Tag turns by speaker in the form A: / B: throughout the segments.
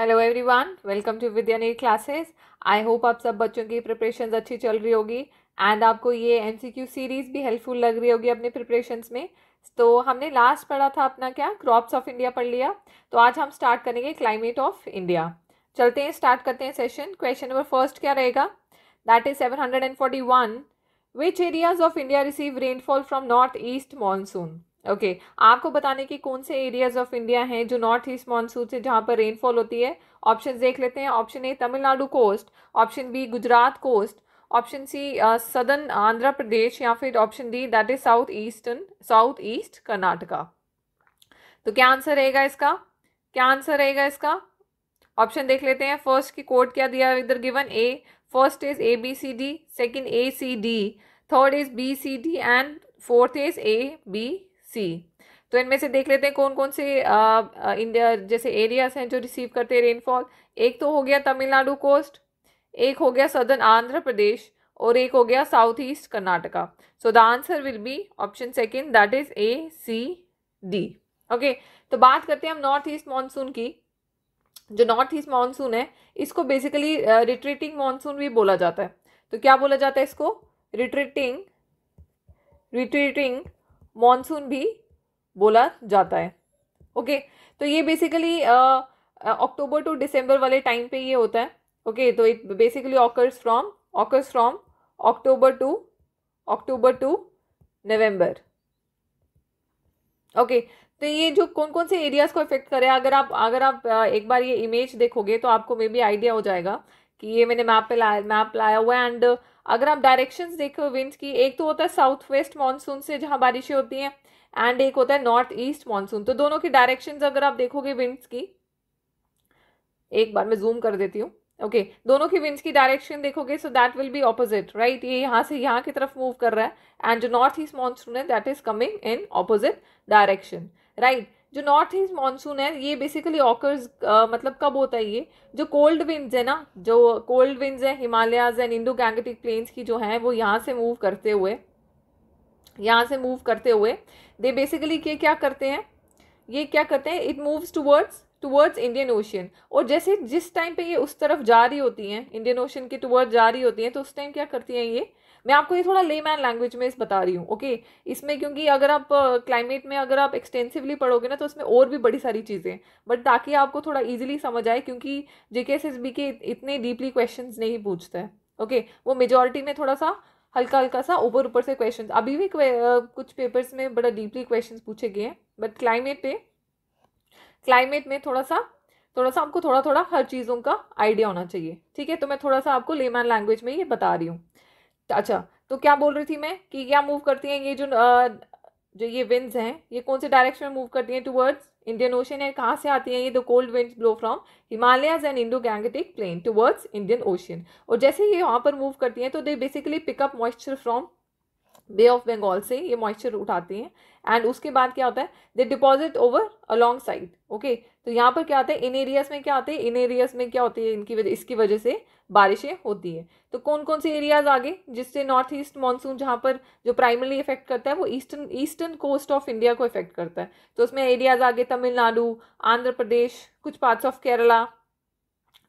A: Hello everyone welcome to Vidya Neer classes I hope आप सब बच्चों की प्रिपरेशन अच्छी चल रही होगी एंड आपको ये एमसीक्यू सीरीज़ भी हेल्पफुल लग रही होगी अपने प्रिपरेशन में तो हमने लास्ट पढ़ा था अपना क्या क्रॉप्स ऑफ इंडिया पढ़ लिया तो आज हम स्टार्ट करेंगे क्लाइमेट ऑफ इंडिया चलते हैं स्टार्ट करते हैं सेशन क्वेश्चन नंबर फर्स्ट क्या रहेगा that is seven hundred and forty one which areas of India receive rainfall from north east monsoon okay okay. आपको बताने की कौन से एरियाज ऑफ इंडिया हैं जो नॉर्थ ईस्ट मानसून से जहां पर रेनफॉल होती है ऑप्शन देख लेते हैं option A Tamil Nadu coast option B Gujarat coast option C southern Andhra Pradesh या फिर option D that is south eastern south east Karnataka तो क्या आंसर रहेगा इसका क्या आंसर रहेगा इसका ऑप्शन देख लेते हैं फर्स्ट की कोड क्या दिया इधर given A first is A B C D second A C D third is B C D and fourth is A B C तो इनमें से देख लेते हैं कौन कौन से इंडिया जैसे एरियाज हैं जो रिसीव करते हैं रेनफॉल एक तो हो गया तमिलनाडु कोस्ट एक हो गया सदर्न आंध्र प्रदेश और एक हो गया south east Karnataka so the answer will be option second that is A C D okay तो बात करते हैं हम नॉर्थ ईस्ट मानसून की जो नॉर्थ ईस्ट मानसून है इसको बेसिकली रिट्रीटिंग मानसून भी बोला जाता है तो क्या बोला जाता है इसको रिट्रीटिंग रिट्रीटिंग मॉनसून भी बोला जाता है ओके तो ये बेसिकली अक्टूबर टू दिसंबर वाले टाइम पे ये होता है ओके तो it basically occurs from occurs from October to October to November okay तो ये जो कौन कौन से एरियाज को इफेक्ट करे अगर आप अगर आप एक बार ये इमेज देखोगे तो आपको मे बी आइडिया हो जाएगा कि ये मैंने मैप पे लाया मैप लाया हुआ है एंड अगर आप डायरेक्शंस देखो विंड की एक तो होता है साउथ वेस्ट मानसून से जहाँ बारिशें होती हैं एंड एक होता है नॉर्थ ईस्ट मानसून तो दोनों की डायरेक्शंस अगर आप देखोगे विंड्स की एक बार मैं जूम कर देती हूँ ओके okay, दोनों की विंड्स की डायरेक्शन देखोगे so that will be opposite right ये यहाँ से यहाँ की तरफ मूव कर रहा है एंड जो नॉर्थ ईस्ट मानसून है that is coming in opposite direction right जो नॉर्थ ईस्ट मानसून है ये बेसिकली ऑकर्स मतलब कब होता है ये जो कोल्ड विंड्स है ना जो कोल्ड विंड्स है Himalayas and Indo Gangetic plains की जो है वो यहाँ से मूव करते हुए यहाँ से मूव करते हुए दे बेसिकली ये क्या करते हैं ये क्या करते हैं it moves towards towards Indian ocean और जैसे जिस टाइम पे ये उस तरफ जा रही होती हैं इंडियन ओशन के टूवर्ड जा रही होती हैं तो उस टाइम क्या करती हैं ये मैं आपको ये थोड़ा ले मैन लैंग्वेज में इस बता रही हूँ ओके इसमें क्योंकि अगर आप क्लाइमेट में अगर आप एक्सटेंसिवली पढ़ोगे ना तो उसमें और भी बड़ी सारी चीज़ें बट ताकि आपको थोड़ा ईजिली समझ आए क्योंकि जे के के इतने डीपली क्वेश्चन नहीं पूछते हैं ओके okay, वो मेजोरिटी में थोड़ा सा हल्का हल्का सा ऊपर ऊपर से क्वेश्चन अभी भी कुछ पेपर्स में बड़ा डीपली क्वेश्चन पूछे गए हैं बट क्लाइमेट पे क्लाइमेट में थोड़ा सा थोड़ा सा आपको थोड़ा थोड़ा हर चीज़ों का आइडिया होना चाहिए ठीक है तो मैं थोड़ा सा आपको लेमैन लैंग्वेज में ये बता रही हूँ अच्छा तो क्या बोल रही थी मैं कि क्या मूव करती हैं ये जो जो ये विंड्स हैं ये कौन से डायरेक्शन में मूव करती हैं टुवर्ड्स इंडियन ओशन है कहाँ से आती हैं ये the cold winds blow from Himalayas and Indo Gangetic plain towards Indian ocean और जैसे ये वहाँ पर मूव करती हैं तो they basically pick up moisture from bay of Bengal से ये मॉइस्चर उठाती हैं एंड उसके बाद क्या होता है they deposit over along side okay तो यहाँ पर क्या आता है इन एरियाज में क्या आते हैं इन एरियाज में क्या होती है इनकी वजह इसकी वजह से बारिशें होती है तो कौन कौन से एरियाज आगे जिससे नॉर्थ ईस्ट मानसून जहाँ पर जो प्राइमरली इफेक्ट करता है वो eastern eastern coast of India को इफेक्ट करता है तो उसमें एरियाज आगे तमिलनाडु आंध्र प्रदेश कुछ parts of Kerala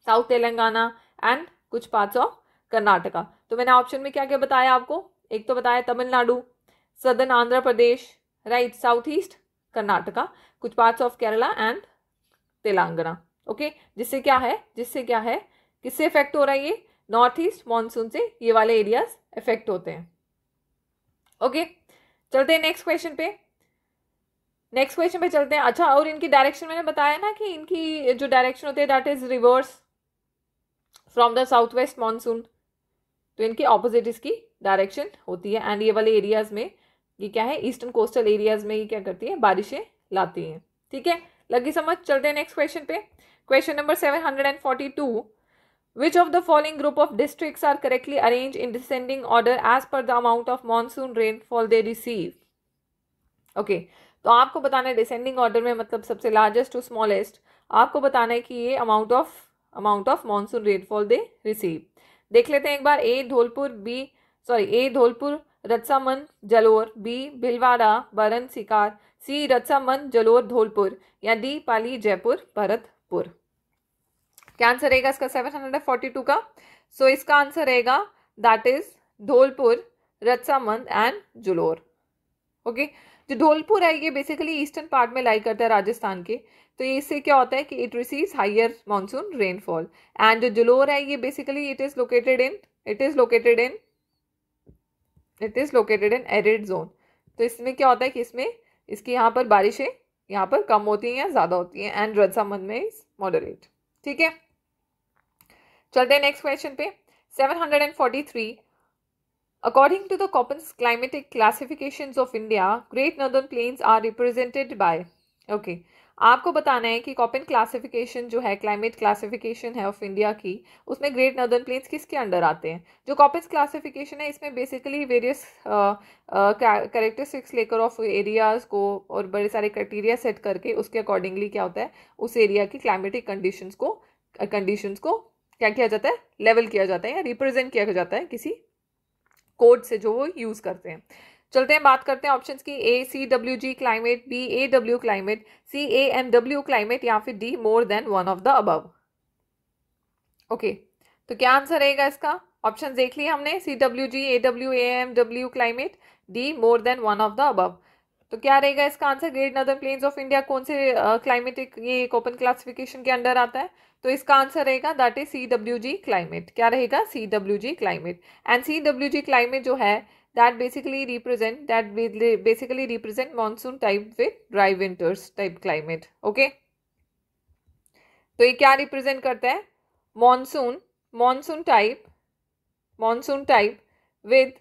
A: south Telangana and कुछ पार्ट्स ऑफ कर्नाटका तो मैंने ऑप्शन में क्या क्या बताया आपको एक तो बताया Tamil Nadu southern Andhra Pradesh right south east Karnataka कुछ parts of Kerala and Telangana okay जिससे क्या है जिससे क्या है किससे इफेक्ट हो रहा है ये नॉर्थ ईस्ट मानसून से ये वाले एरियाज इफेक्ट होते हैं ओके चलते हैं नेक्स्ट क्वेश्चन पे नेक्स्ट क्वेश्चन पे चलते हैं अच्छा और इनकी डायरेक्शन मैंने बताया ना कि इनकी जो डायरेक्शन होती है that is reverse from the south west monsoon तो इनके ऑपोजिट इसकी डायरेक्शन होती है एंड ये वाले एरियाज में ये क्या है ईस्टर्न कोस्टल एरियाज में ये क्या करती है बारिशें लाती हैं ठीक है लगी समझ चलते हैं नेक्स्ट क्वेश्चन पे question number seven hundred and forty two which of the following group of district are correctly arrange in descending order as per the amount of monsoon rainfall they receive okay तो आपको बताना है descending order में मतलब सबसे largest to smallest आपको बताना है कि ये amount of amount of monsoon rainfall they receive देख लेते हैं एक बार A Dholpur B sorry A Dholpur Rajsamand Jalore B Bhilwara Baran Sikar सी रत्सामन जलोर धौलपुर या डी पाली जयपुर भरतपुर क्या आंसर रहेगा इसका सेवन हंड्रेड फोर्टी टू का सो so, इसका आंसर रहेगा that is Dholpur Rajsamand and Jalore okay जो धौलपुर है ये बेसिकली ईस्टर्न पार्ट में लाई करता है राजस्थान के तो ये इससे क्या होता है कि it receives higher monsoon rainfall and जो जुलोर है ये basically it is located in it is located in it is located in arid zone तो इसमें क्या होता है कि इसमें इसकी यहाँ पर बारिशें यहाँ पर कम होती हैं या ज़्यादा होती हैं एंड रद समन में इज मॉडरेट ठीक है चलते हैं नेक्स्ट क्वेश्चन पे seven hundred and forty three according to the Koppen's climatic classification of India great northern plains are represented by okay okay. आपको बताना है कि कॉपिन क्लासिफिकेशन जो है क्लाइमेट क्लासिफिकेशन है ऑफ इंडिया की उसमें ग्रेट नर्दर्न प्लेन्स किसके अंडर आते हैं जो कॉपिन्स क्लासिफिकेशन है इसमें बेसिकली वेरियस करेक्टरिस्टिक्स लेकर ऑफ एरियाज को और बड़े सारे क्राइटेरिया सेट करके उसके अकॉर्डिंगली क्या होता है उस एरिया की क्लाइमेटिक कंडीशन को कंडीशन uh, को क्या किया जाता है लेवल किया जाता है या रिप्रेजेंट किया जाता है किसी कोड से जो वो यूज़ करते हैं चलते हैं बात करते हैं ऑप्शंस की A C W G climate B A W climate C A M W climate या फिर D more than one of the above okay तो क्या आंसर रहेगा इसका ऑप्शन देख लिए हमने C W G A W A M W climate D more than one of the above तो क्या रहेगा इसका answer great northern plains of India कौन से क्लाइमेटिक uh, ये एक ओपन क्लासिफिकेशन के अंडर आता है तो इसका आंसर रहेगा that is C W G climate क्या रहेगा C W G climate and C W G climate जो है that basically represent that basically represent monsoon type with dry winters type climate okay तो ये क्या रिप्रेजेंट करता है monsoon monsoon type monsoon type with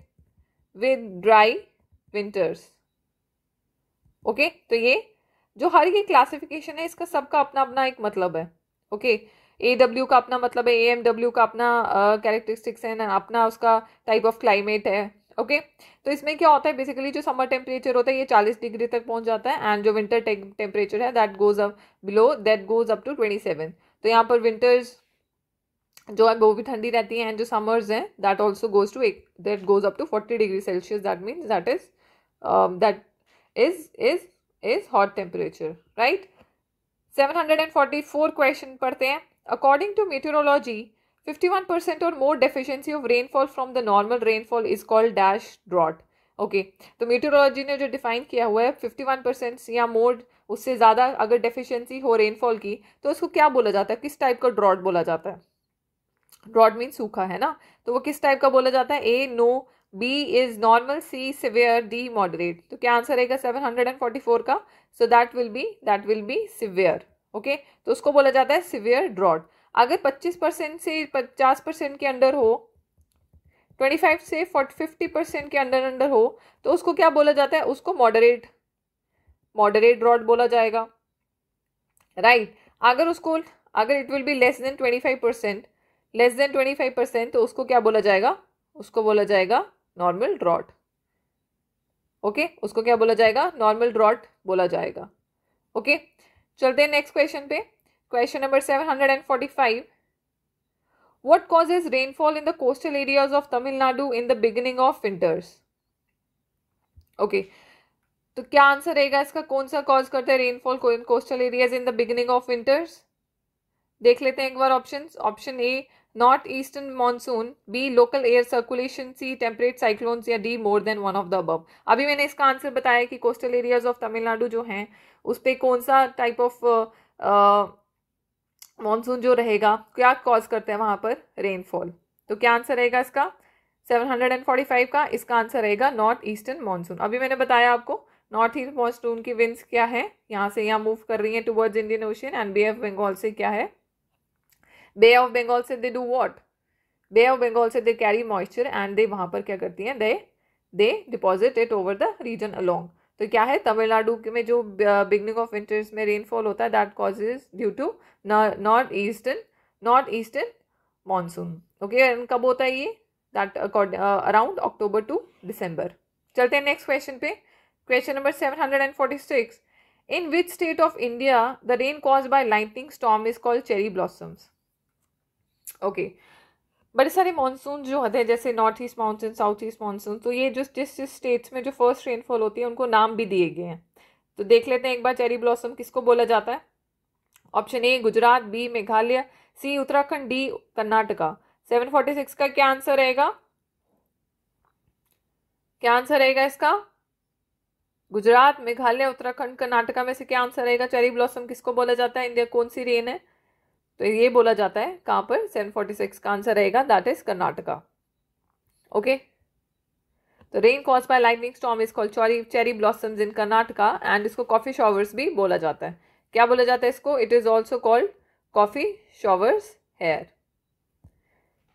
A: with dry winters okay तो ये जो हर ये क्लासिफिकेशन है इसका सबका अपना अपना एक मतलब है ओके ए डब्ल्यू का अपना मतलब है ए एम डब्ल्यू का अपना कैरेक्टरिस्टिक्स uh, है ना अपना उसका टाइप ऑफ क्लाइमेट है ओके तो इसमें क्या होता है बेसिकली जो समर टेम्परेचर होता है ये चालीस डिग्री तक पहुंच जाता है एंड जो विंटर टेम्परेचर है that goes up below that goes up to twenty seven तो यहाँ पर विंटर्स जो है वो भी ठंडी रहती है एंड जो समर्स हैं दैट ऑल्सो गोज टू एक that goes up to forty degree Celsius that means that is that is is is hot temperature right seven hundred and forty four question पढ़ते हैं according to meteorology 51% or more deficiency of rainfall from the normal rainfall is called dash drought okay तो meteorology ने जो define किया हुआ है fifty one percent या मोर उससे ज़्यादा अगर डेफिशिएंसी हो रेनफॉल की तो उसको क्या बोला जाता है किस टाइप का ड्रॉट बोला जाता है ड्रॉट मीन सूखा है ना तो वो किस टाइप का बोला जाता है A no B is normal C severe D moderate तो क्या आंसर रहेगा seven hundred and forty four का so that will be that will be severe okay तो उसको बोला जाता है सिवियर ड्रॉट अगर 25 परसेंट से 50 परसेंट के अंडर हो 25 से 40 फिफ्टी परसेंट के अंडर अंडर हो तो उसको क्या बोला जाता है उसको मॉडरेट मॉडरेट ड्रॉट बोला जाएगा राइट right. अगर उसको अगर it will be less than 25 percent less than 25 percent तो उसको क्या बोला जाएगा उसको बोला जाएगा नॉर्मल ड्रॉट ओके उसको क्या बोला जाएगा नॉर्मल ड्रॉट बोला जाएगा ओके okay? चलते हैं नेक्स्ट क्वेश्चन पे Question number 745. What causes rainfall in the coastal areas of Tamil Nadu in the beginning of winters? Okay. तो क्या आंसर रहेगा इसका कौन सा कॉज करता है rainfall in coastal areas in the beginning of winters देख लेते हैं एक बार options option A north eastern monsoon B local air circulation C temperate cyclones या D more than one of the above अभी मैंने इसका आंसर बताया कि कोस्टल एरियाज ऑफ तमिलनाडु जो हैं उस पर कौन सा टाइप ऑफ मानसून जो रहेगा क्या कॉज करते हैं वहाँ पर रेनफॉल तो क्या आंसर रहेगा इसका seven hundred and forty five का इसका आंसर रहेगा नॉर्थ ईस्टर्न मानसून अभी मैंने बताया आपको नॉर्थ ईस्ट मानसून की विंड्स क्या है यहाँ से यहाँ मूव कर रही हैं towards Indian ocean and bay of Bengal से क्या है बे ऑफ बंगाल से they do what bay of Bengal से they carry moisture and they वहाँ पर क्या करती हैं they they deposit it over the region along तो क्या है तमिलनाडु में जो बिगनिंग ऑफ विंटर्स में रेनफॉल होता है that causes due to north eastern north eastern monsoon okay and कब होता है ये that around October to December चलते हैं नेक्स्ट क्वेश्चन पे question number seven hundred and forty six in which state of India the rain cause by lightning storm is called cherry blossoms okay बड़े सारे monsoon जो होते हैं जैसे north east monsoon south east monsoon तो ये जिस जिस जिस स्टेट्स में जो फर्स्ट रेनफॉल होती है उनको नाम भी दिए गए हैं तो देख लेते हैं एक बार चेरी ब्लॉसम किसको बोला जाता है option A Gujarat B Meghalaya C Uttarakhand D Karnataka seven forty six का क्या आंसर रहेगा क्या आंसर रहेगा इसका गुजरात मेघालय उत्तराखंड कर्नाटका में से क्या आंसर रहेगा चेरी ब्लॉसम किसको बोला जाता है इंडिया कौन सी रेन है तो ये बोला जाता है कहाँ पर सेवन फोर्टी सिक्स का आंसर रहेगा दैट इज कर्नाटका ओके तो rain cause by lightning storm is call चौरी cherry blossoms in Karnataka and इसको कॉफ़ी शॉवर्स भी बोला जाता है क्या बोला जाता है इसको it is also called coffee showers here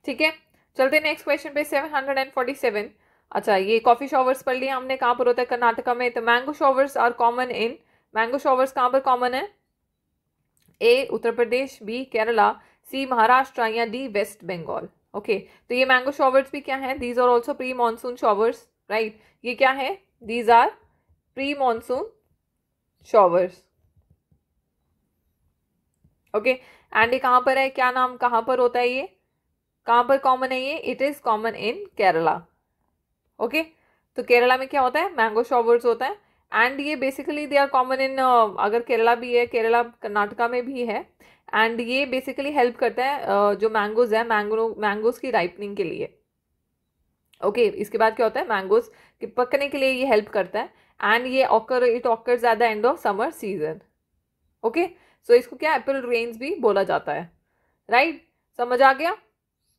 A: ठीक है चलते नेक्स्ट क्वेश्चन पे seven hundred and forty seven अच्छा ये कॉफ़ी शॉवर्स पढ़ लिया हमने कहाँ पर होता है कर्नाटका में तो mango showers are common in mango showers कहाँ पर कॉमन है A Uttar Pradesh B Kerala C Maharashtra या डी वेस्ट बंगाल ओके तो ये मैंगो शॉवर्स भी क्या है these are also pre monsoon showers right ये क्या है these are pre monsoon showers okay and ये कहाँ पर है क्या नाम कहाँ पर होता है ये कहाँ पर कॉमन है ये it is common in Kerala okay तो केरला में क्या होता है मैंगो शॉवर्स होता है एंड ये basically they are common in अगर केरला भी है केरला कर्नाटका में भी है एंड ये बेसिकली हेल्प करता है uh, जो मैंगोज़ है मैंगो मैंगोज़ की राइपनिंग के लिए ओके okay, इसके बाद क्या होता है मैंगोज़ के पकने के लिए ये हेल्प करता है एंड ये occur it occur at the end of summer season okay so इसको क्या एप्पल रेन्स भी बोला जाता है राइट right? समझ आ गया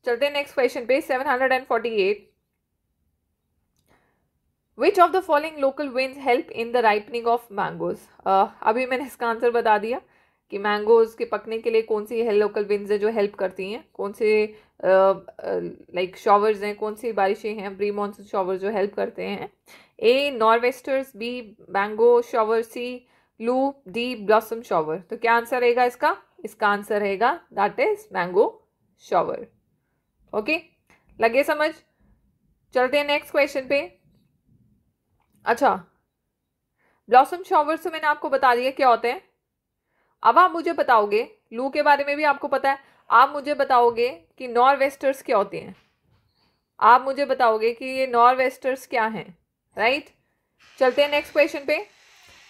A: चलते हैं नेक्स्ट क्वेश्चन पे seven hundred and forty eight which of the following local wind help in the ripening of mangoes अभी मैंने इसका आंसर बता दिया कि मैंगोज के पकने के लिए कौन सी लोकल विंड हैं जो हेल्प करती हैं कौन से लाइक uh, शॉवर्स uh, हैं कौन सी बारिशें हैं प्री मानसून शॉवर जो हेल्प करते हैं A nor'westers B mango shower C loo D blossom shower तो क्या आंसर रहेगा इसका इसका आंसर रहेगा that is mango shower okay लगे समझ चलते हैं नेक्स्ट क्वेश्चन पे अच्छा ब्लॉसम शॉवर से मैंने आपको बता दिया क्या होते हैं अब आप मुझे बताओगे लू के बारे में भी आपको पता है आप मुझे बताओगे कि नॉर्वेस्टर्स क्या होते हैं आप मुझे बताओगे कि ये नॉर्वेस्टर्स क्या हैं राइट right? चलते हैं नेक्स्ट क्वेश्चन पे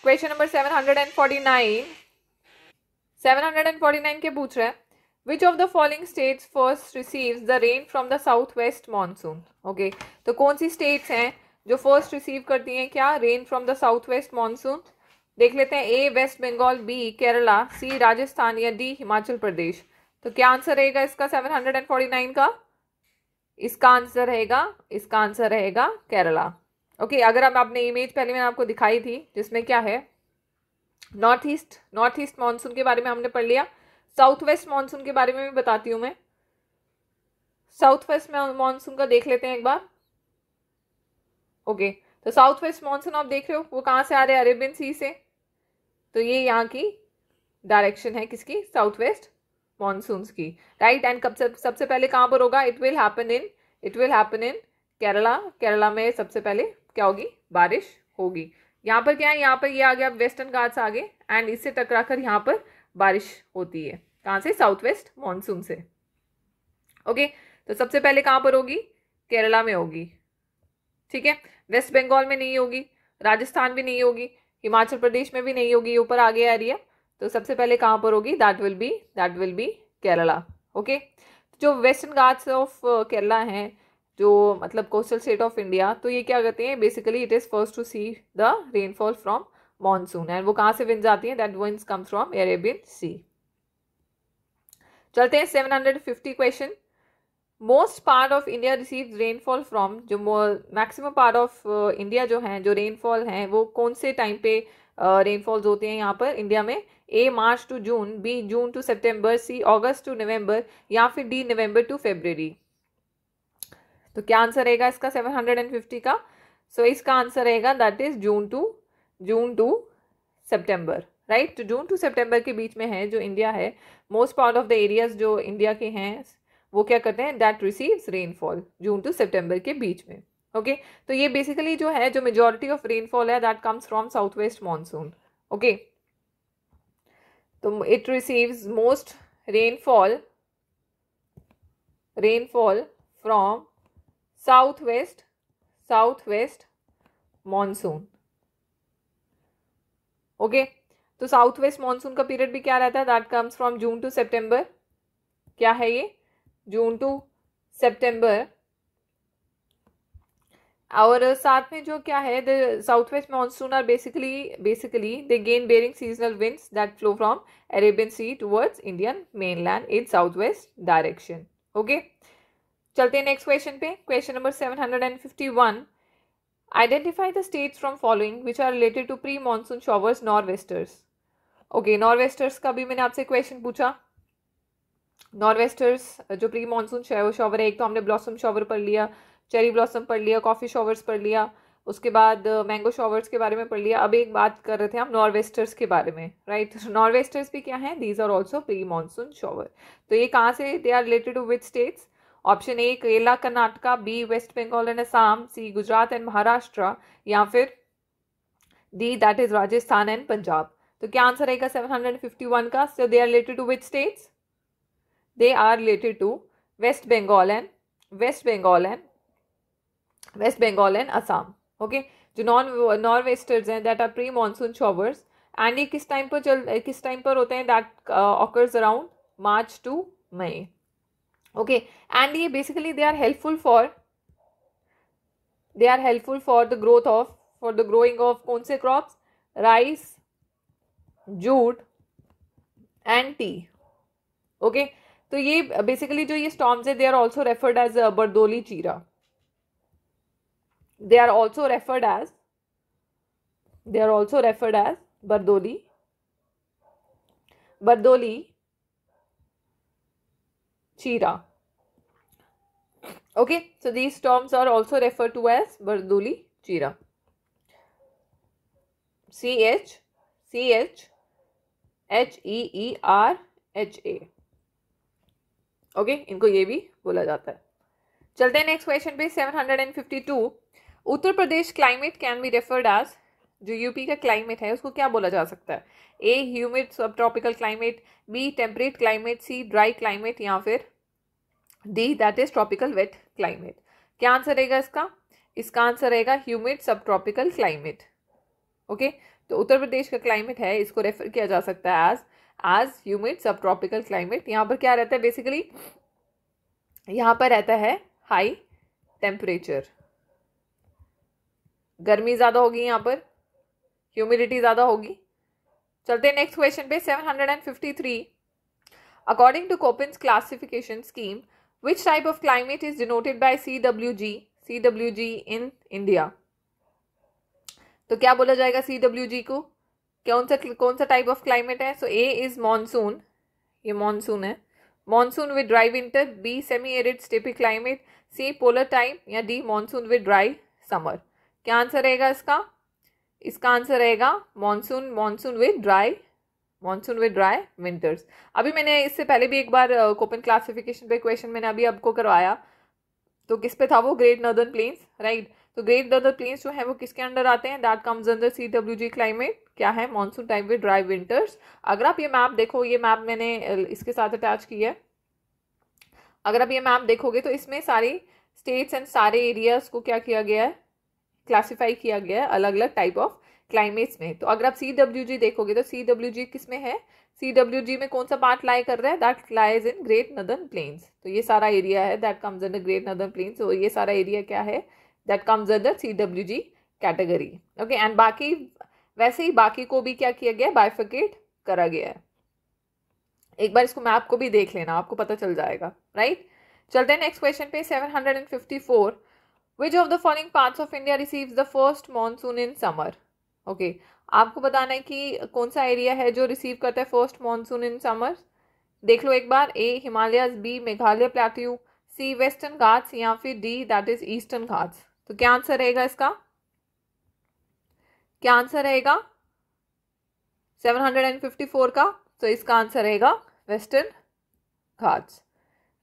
A: question number seven hundred and forty nine seven hundred and forty nine के पूछ रहे हैं which of the following states first receives the rain from the south west monsoon okay तो कौन सी states हैं जो फर्स्ट रिसीव करती हैं क्या rain from the south west monsoon देख लेते हैं A west Bengal B Kerala C Rajasthan या डी हिमाचल प्रदेश तो क्या आंसर रहेगा इसका seven hundred and forty nine का इसका आंसर रहेगा इसका आंसर रहेगा केरला ओके okay, अगर अब आप आपने इमेज पहले मैंने आपको दिखाई थी जिसमें क्या है north east north east monsoon के बारे में हमने पढ़ लिया साउथ वेस्ट मानसून के बारे में भी बताती हूँ मैं साउथ वेस्ट मानसून का देख लेते हैं एक बार ओके तो साउथ वेस्ट मानसून आप देख रहे हो वो कहाँ से आ रहे हैं अरेबियन सी से तो ये यहाँ की डायरेक्शन है किसकी साउथ वेस्ट मानसून की राइट एंड कब सबसे पहले कहाँ पर होगा it will happen in it will happen in Kerala Kerala में सबसे पहले क्या होगी बारिश होगी यहाँ पर क्या है यहाँ पर ये यह आ गया वेस्टर्न घाट्स आगे एंड इससे टकरा कर यहाँ पर बारिश होती है कहाँ से साउथ वेस्ट मानसून से ओके okay, तो सबसे पहले कहाँ पर होगी केरला में होगी ठीक है वेस्ट बंगाल में नहीं होगी राजस्थान भी नहीं होगी हिमाचल प्रदेश में भी नहीं होगी ऊपर आगे आ रही है तो सबसे पहले कहाँ पर होगी that will be that will be Kerala okay जो वेस्टर्न गार्ड्स ऑफ केरला हैं जो मतलब कोस्टल स्टेट ऑफ इंडिया तो ये क्या करते हैं basically it is first to see the rainfall from monsoon and वो कहाँ से विंड जाती है that wind comes from Arabian sea चलते हैं seven hundred fifty question most part of India receive rainfall from जो मैक्सिमम पार्ट ऑफ इंडिया जो है जो रेनफॉल हैं वो कौन से टाइम पे रेनफॉल्स uh, होते हैं यहाँ पर इंडिया में A March to June B June to September C August to November या फिर डी नवम्बर टू फेब्ररी तो क्या आंसर रहेगा इसका सेवन हंड्रेड एंड फिफ्टी का सो so, इसका आंसर रहेगा that is June to June to September right June to September के बीच में है जो इंडिया है most part of the areas जो इंडिया के हैं वो क्या करते हैं that receives rainfall June to September के बीच में ओके okay? तो ये बेसिकली जो है जो मेजोरिटी ऑफ रेनफॉल है that comes from south west monsoon okay तो it receives most rainfall rainfall from south west south west monsoon okay तो साउथ वेस्ट मानसून का पीरियड भी क्या रहता है that comes from June to September क्या है ये जून टू सेप्टेम्बर और साथ में जो क्या है the south west monsoon are basically basically they gain bearing seasonal winds that flow from Arabian sea towards Indian mainland in south west direction okay चलते हैं नेक्स्ट क्वेश्चन पे question number seven hundred and fifty one identify the states from following which are related to pre monsoon showers north westers okay north westers का भी मैंने आपसे question पूछा nor'westers westers जो pre monsoon shower है एक तो हमने ब्लॉसम शॉवर पढ़ लिया चेरी ब्लॉसम पढ़ लिया कॉफ़ी शॉवर्स पढ़ लिया उसके बाद मैंगो शॉवर्स के बारे में पढ़ लिया अब एक बात कर रहे थे हम नॉर्वेस्टर्स के बारे में राइट तो नॉर्वेस्टर्स भी क्या हैं these are also pre monsoon shower तो ये कहाँ से they are related to with states option A Kerala Karnataka B west Bengal and Assam C Gujarat and Maharashtra या फिर D that is Rajasthan and Punjab तो क्या आंसर रहेगा सेवन हंड्रेड फिफ्टी वन का so they are related to which states they are related to West Bengal and West Bengal West Bengal and Assam. Okay, जो non northwesters that are pre monsoon showers and ये किस time पर चल किस time पर होते हैं that uh, occurs around March to May. Okay, and basically they are helpful for they are helpful for the growth of for the growing of कौन crops rice, jute and tea. Okay. तो ये basically जो ये storms है they are also referred as Bardoli Cheera they are also referred as they are also referred as Bardoli Bardoli Cheera okay so these storms are also refer to as barduli Cheera C H C H H E R H A okay इनको ये भी बोला जाता है चलते हैं next question पे 752 Uttar Pradesh climate can be referred as जो यूपी का क्लाइमेट है उसको क्या बोला जा सकता है A humid sub tropical climate B temperate climate C dry climate या फिर D that is tropical wet climate क्या आंसर रहेगा इसका इसका आंसर रहेगा humid sub tropical climate okay तो उत्तर प्रदेश का क्लाइमेट है इसको रेफर किया जा सकता है as as humid sub tropical climate यहाँ पर क्या रहता है बेसिकली यहाँ पर रहता है हाई टेम्परेचर गर्मी ज़्यादा होगी यहाँ पर ह्यूमिडिटी ज़्यादा होगी चलते हैं नेक्स्ट क्वेश्चन पे seven hundred and fifty three according to Koppen's classification scheme which type of climate is denoted by C W G C W G in India तो क्या बोला जाएगा सी डब्ल्यू जी को कौन सा कौन सा टाइप ऑफ क्लाइमेट है सो ए इज़ मानसून ये मानसून है monsoon with dry winter B semi arid steppe climate C polar time या D monsoon with dry summer क्या आंसर रहेगा इसका इसका आंसर रहेगा monsoon monsoon with dry monsoon with dry winters अभी मैंने इससे पहले भी एक बार कोपन क्लासिफिकेशन पे क्वेश्चन मैंने अभी आपको करवाया तो किस पे था वो ग्रेट नॉर्दर्न प्लेन्स राइट तो ग्रेट दर्दर प्लेन्स जो है वो किसके अंडर आते हैं that comes under C W G climate क्या है monsoon time with dry winters अगर आप ये मैप देखो ये मैप मैंने इसके साथ अटैच किया है अगर आप ये मैप देखोगे तो इसमें सारी स्टेट्स एंड सारे एरियाज को क्या किया गया है क्लासीफाई किया गया है अलग अलग टाइप ऑफ क्लाइमेट्स में तो अगर आप सी डब्ल्यू जी देखोगे तो सी डब्ल्यू जी किस में है सी डब्ल्यू जी में कौन सा पार्ट लाई कर रहा है that lies in great northern plains तो ये सारा एरिया है that comes in the great northern plains तो ये सारा एरिया क्या है that comes under C W G category okay and बाकी वैसे ही बाकी को भी क्या किया गया बाइफिकेट करा गया है एक बार इसको मैप को भी देख लेना आपको पता चल जाएगा राइट right? चलते हैं नेक्स्ट क्वेश्चन पे seven hundred and fifty four which of the following parts of India receives the first monsoon in summer okay आपको बताना है कि कौन सा एरिया है जो रिसीव करता है फर्स्ट मानसून इन समर देख लो एक बार A Himalayas B Meghalaya plateau C western Ghats या फिर D that is eastern Ghats तो क्या आंसर रहेगा इसका क्या आंसर रहेगा 754 का तो इसका आंसर रहेगा वेस्टर्न घाट्स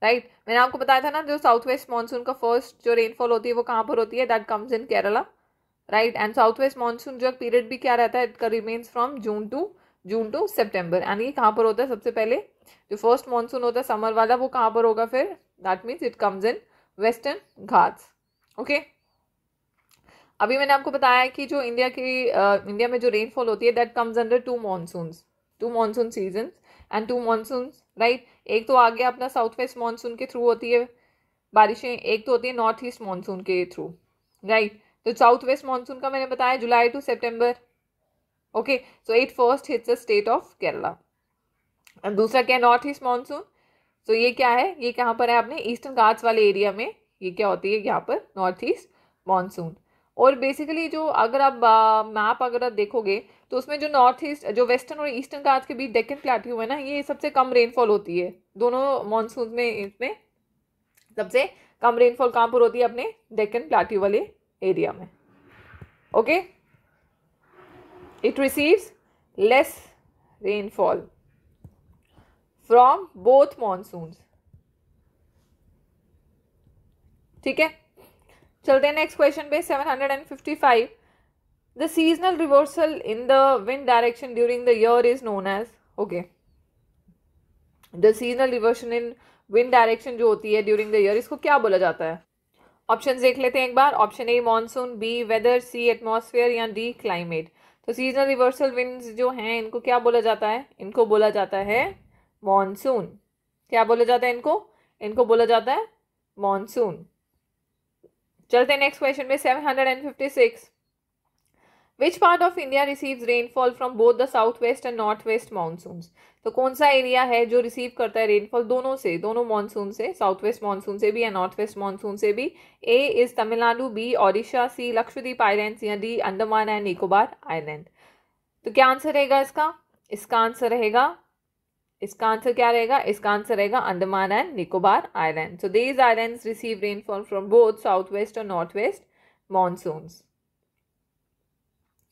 A: राइट right. मैंने आपको बताया था ना जो साउथ वेस्ट मानसून का फर्स्ट जो रेनफॉल होती है वो कहाँ पर होती है that comes in Kerala right and south west monsoon जो पीरियड भी क्या रहता है it remains from June to June to September and ये कहाँ पर होता है सबसे पहले जो फर्स्ट मानसून होता है समर वाला वो कहाँ पर होगा फिर that means it comes in western Ghats okay अभी मैंने आपको बताया कि जो इंडिया की इंडिया में जो रेनफॉल होती है that comes under two monsoon two monsoon season and two monsoon right एक तो आगे अपना साउथ वेस्ट मानसून के थ्रू होती है बारिशें एक तो होती है नॉर्थ ईस्ट मानसून के थ्रू राइट तो साउथ वेस्ट मानसून का मैंने बताया July to September okay so it first hits the state of Kerala and दूसरा क्या है नॉर्थ ईस्ट मानसून सो ये क्या है ये कहाँ पर है आपने ईस्टर्न घाट्स वाले एरिया में ये क्या होती है यहाँ पर नॉर्थ ईस्ट मानसून और बेसिकली जो अगर आप मैप अगर आप देखोगे तो उसमें जो नॉर्थ ईस्ट जो वेस्टर्न और ईस्टर्न का आज के बीच डेक्कन प्लेट्यू है ना ये सबसे कम रेनफॉल होती है दोनों मानसून में इसमें सबसे कम रेनफॉल कहाँ पर होती है अपने डेक्कन प्लेट्यू वाले एरिया में okay it receives less rainfall from both monsoon ठीक है चलते हैं नेक्स्ट क्वेश्चन पे seven hundred and fifty five the seasonal reversal in the wind direction during the year is known as okay the seasonal reversal in wind direction जो होती है during the year इसको क्या बोला जाता है ऑप्शन देख लेते हैं एक बार option A monsoon B weather C atmosphere या डी क्लाइमेट तो सीजनल रिवर्सल विंड जो हैं इनको क्या बोला जाता है इनको बोला जाता है मानसून क्या बोला जाता है इनको इनको बोला जाता है मानसून चलते हैं नेक्स्ट क्वेश्चन में seven hundred and fifty six which part of India receives rainfall from both the south west and north west monsoon तो कौन सा एरिया है जो रिसीव करता है रेनफॉल दोनों से दोनों मानसून से साउथ वेस्ट मानसून से भी या नॉर्थ वेस्ट मानसून से भी A is Tamil Nadu B Odisha C Lakshadweep island या D Andaman and Nicobar island तो क्या आंसर रहेगा इसका इसका आंसर रहेगा इसका आंसर क्या रहेगा इसका आंसर रहेगा Andaman and Nicobar island so these island receive rainfall from both south west और नॉर्थ वेस्ट मानसून्स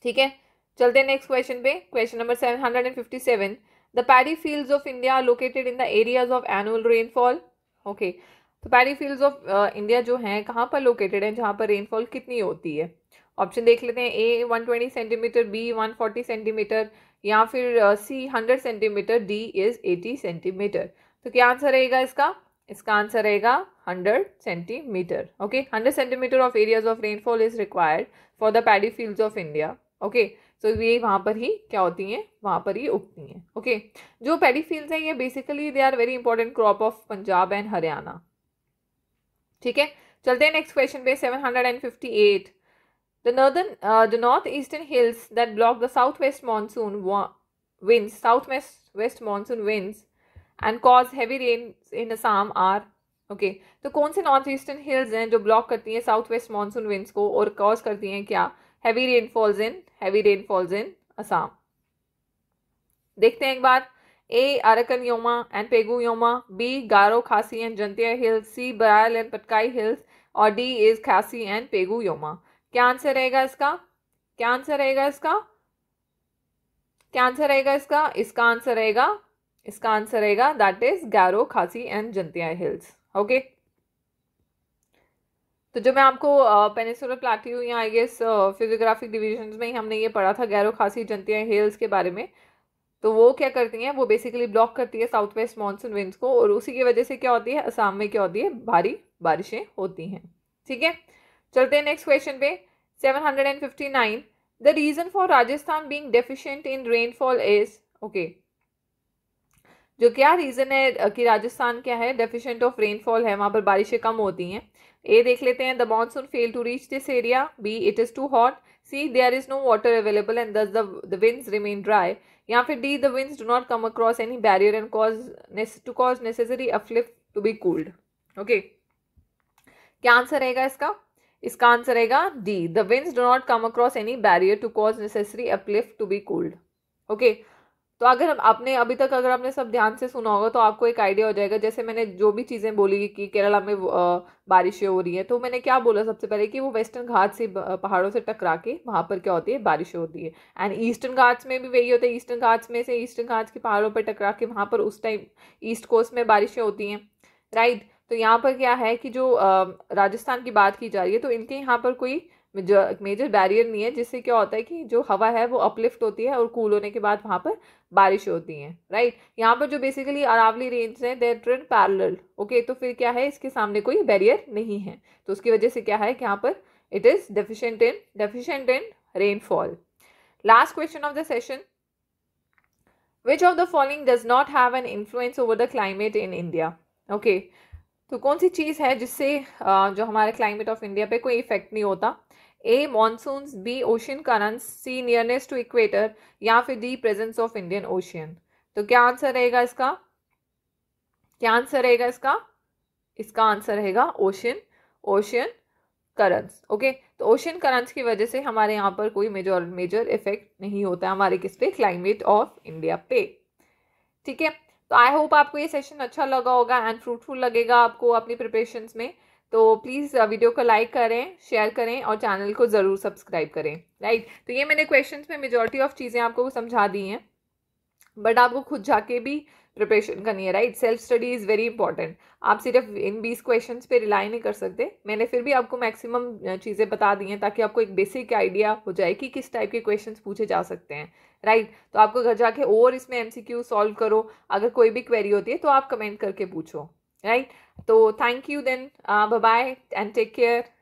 A: ठीक है चलते हैं नेक्स्ट क्वेश्चन पे question number seven hundred and fifty seven the paddy field of India located in the areas of annual rainfall okay तो paddy field of India जो है कहाँ पर लोकेटेड है जहाँ पर रेनफॉल कितनी होती है ऑप्शन देख लेते हैं A one twenty centimeter B one forty centimeter या फिर C hundred centimeter D is eighty centimeter तो क्या आंसर रहेगा इसका इसका आंसर रहेगा hundred centimeter okay hundred centimeter of areas of rainfall is required for the paddy field of India okay so ये वहाँ पर ही क्या होती हैं वहाँ पर ही उगती हैं ओके okay? जो पैडी फील्ड हैं ये basically they are very important crop of Punjab and Haryana ठीक है चलते हैं नेक्स्ट क्वेश्चन पे seven hundred and fifty eight The northern, uh, the northeastern hills that block the southwest monsoon winds, southwest west monsoon winds, and cause heavy rains in Assam are okay. The konse northeastern hills hain jo block karti southwest monsoon winds ko aur cause karti Heavy rainfalls in, heavy rainfalls in Assam. देखते हैं एक बार A Arakan Yoma and Pegu Yoma B Garo Khasi and Jaintia hills C Barail and Patkai hills और D is Khasi and Pegu Yoma क्या answer रहेगा इसका क्या answer रहेगा इसका क्या आंसर रहेगा इसका इसका आंसर रहेगा इसका आंसर रहेगा दैट इज गैरो खासी एंड जंतिया हिल्स ओके तो जो मैं आपको पेनिसुलर प्लाट्यू या आई गेस फिजियोग्राफिक डिविजन में ही हमने ये पढ़ा था गैरो खासी जंतिया हिल्स के बारे में तो वो क्या करती हैं वो बेसिकली ब्लॉक करती है साउथ वेस्ट मानसून विंड्स को और उसी की वजह से क्या होती है असम में क्या होती है भारी बारिशें होती हैं ठीक है चलते हैं नेक्स्ट क्वेश्चन पे 759 the reason for rajasthan being deficient in rainfall is okay जो क्या रीज़न है कि राजस्थान क्या है डेफिशिएंट ऑफ रेनफॉल है वहां पर बारिशें कम होती हैं ए देख लेते हैं the monsoon fail to reach this area B it is too hot C there is no water available and thus the winds remain dry या फिर D the winds do not come across any barrier and cause to cause necessary uplift to be cooled okay क्या answer रहेगा इसका इसका answer रहेगा D the winds do not come across any barrier to cause necessary uplift to be cooled okay तो अगर आपने अभी तक अगर आपने सब ध्यान से सुना होगा तो आपको एक आइडिया हो जाएगा जैसे मैंने जो भी चीज़ें बोली कि केरला में बारिशें हो रही हैं तो मैंने क्या बोला सबसे पहले कि वो वेस्टर्न घाट से पहाड़ों से टकरा के वहाँ पर क्या होती है बारिशें होती है एंड ईस्टर्न घाट्स में भी वही होता है ईस्टर्न घाट्स में से ईस्टर्न घाट्स के पहाड़ों पर टकरा के वहाँ पर उस टाइम ईस्ट कोस्ट में बारिशें होती हैं राइट right? तो यहाँ पर क्या है कि जो राजस्थान की बात की जा रही है तो इनके यहाँ पर कोई मेजर बैरियर नहीं है जिससे क्या होता है कि जो हवा है वो अपलिफ्ट होती है और कूल होने के बाद वहाँ पर बारिश होती है राइट यहाँ पर जो बेसिकली अरावली रेंज है देर ट्रेन पैरल ओके तो फिर क्या है इसके सामने कोई बैरियर नहीं है तो उसकी वजह से क्या है कि यहाँ पर it is deficient in deficient in rainfall last question of the session which of the following does not have an influence over the climate in india okay तो कौन सी चीज़ है जिससे जो हमारे क्लाइमेट ऑफ इंडिया पे कोई इफेक्ट नहीं होता A monsoon B ocean currents C nearest to equator या फिर D presence of Indian ocean तो क्या आंसर रहेगा इसका क्या आंसर रहेगा इसका इसका आंसर रहेगा ओशन ओशियन करंट्स ओके तो ओशन करंट्स की वजह से हमारे यहाँ पर कोई मेजर मेजर इफेक्ट नहीं होता हमारे किस पे क्लाइमेट ऑफ इंडिया पे ठीक है तो आई होप आपको ये सेशन अच्छा लगा होगा एंड फ्रूटफुल लगेगा आपको अपनी प्रिपरेशन में तो प्लीज़ वीडियो uh, को लाइक करें शेयर करें और चैनल को ज़रूर सब्सक्राइब करें राइट तो ये मैंने क्वेश्चंस में मेजोरिटी ऑफ चीज़ें आपको समझा दी हैं बट आपको खुद जाके भी प्रिपरेशन करनी है right self study is very important आप सिर्फ इन बीस क्वेश्चन पे रिलाई नहीं कर सकते मैंने फिर भी आपको मैक्सिमम चीज़ें बता दी हैं ताकि आपको एक बेसिक आइडिया हो जाए कि किस टाइप के क्वेश्चन पूछे जा सकते हैं राइट right? तो आपको घर जाके और इसमें एम सी सॉल्व करो अगर कोई भी क्वेरी होती है तो आप कमेंट करके पूछो राइट right? तो thank you then bye and take care